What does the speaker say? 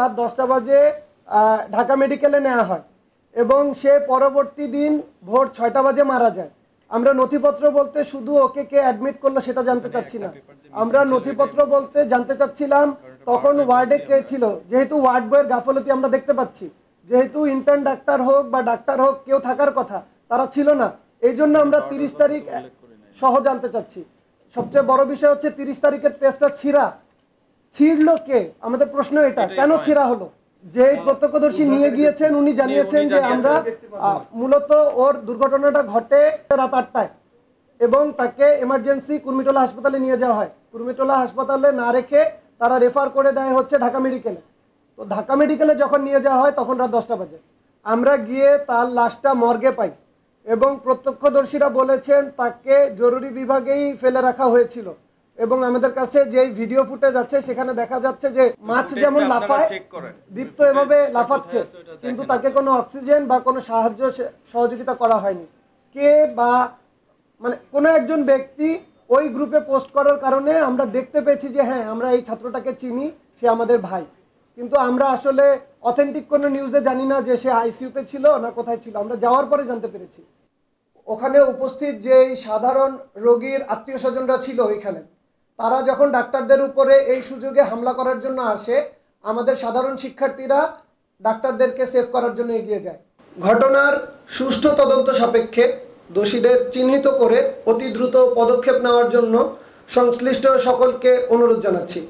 রাত দশটা বাজে ঢাকা মেডিকেলে নেওয়া হয় এবং সে পরবর্তী দিন ভোর ছয়টা বাজে মারা যায় আমরা নথিপত্র বলতে শুধু ওকে কে অ্যাডমিট করলো সেটা জানতে চাচ্ছি না আমরা নথিপত্র বলতে জানতে চাচ্ছিলাম তখন ওয়ার্ডে কে ছিল যেহেতু ওয়ার্ড বয়ের গাফলতি আমরা দেখতে পাচ্ছি যেহেতু ইন্টার্ন ডাক্তার হোক বা ডাক্তার হোক কেউ থাকার কথা তারা ছিল না এই জন্য আমরা তিরিশ তারিখ সহ জানতে চাচ্ছি সবচেয়ে বড় বিষয় হচ্ছে তিরিশ তারিখের টেস্টটা ছিঁড়া ছিঁড়লো কে আমাদের প্রশ্ন এটা কেন ছিঁড়া হলো যে হ্যাঁ। প্রত্যক্ষদর্শী নিয়ে গিয়েছেন উনি জানিয়েছেন যে আমরা মূলত ওর দুর্ঘটনাটা ঘটে রাত আটটায় এবং তাকে এমার্জেন্সি কুর্মিটোলা হাসপাতালে নিয়ে যাওয়া হয় কুর্মিটোলা হাসপাতালে না রেখে তারা রেফার করে দেয় হচ্ছে ঢাকা মেডিকেলে তো ঢাকা মেডিকেলে যখন নিয়ে যাওয়া হয় তখন রাত দশটা বাজে আমরা গিয়ে তার লাশটা মর্গে পাই এবং প্রত্যক্ষদর্শীরা বলেছেন তাকে জরুরি বিভাগেই ফেলে রাখা হয়েছিল এবং আমাদের কাছে যে ভিডিও ফুটেজ আছে সেখানে দেখা যাচ্ছে যে মাছ যেমন লাফায় দীপ্ত এভাবে লাফাচ্ছে হ্যাঁ, কিন্তু তাকে কোনো অক্সিজেন বা কোনো সাহায্য সহযোগিতা করা হয়নি কে বা মানে কোনো একজন ব্যক্তি ওই গ্রুপে পোস্ট করার কারণে আমরা দেখতে পেয়েছি যে হ্যাঁ আমরা এই ছাত্রটাকে চিনি সে আমাদের ভাই কিন্তু আমরা আসলে অথেন্টিক কোনো নিউজে জানি না যে সে আইসিউতে ছিল না কোথায় ছিল আমরা যাওয়ার পরে জানতে পেরেছি ওখানে উপস্থিত যে সাধারণ রোগীর আত্মীয় স্বজনরা ছিল ওইখানে তারা যখন ডাক্তারদের উপরে এই সুযোগে হামলা করার জন্য আসে আমাদের সাধারণ শিক্ষার্থীরা ডাক্তারদেরকে সেভ করার জন্য এগিয়ে যায় ঘটনার সুষ্ঠু তদন্ত সাপেক্ষে দোষীদের চিহ্নিত করে অতি দ্রুত পদক্ষেপ নেওয়ার জন্য সংশ্লিষ্ট সকলকে অনুরোধ জানাচ্ছি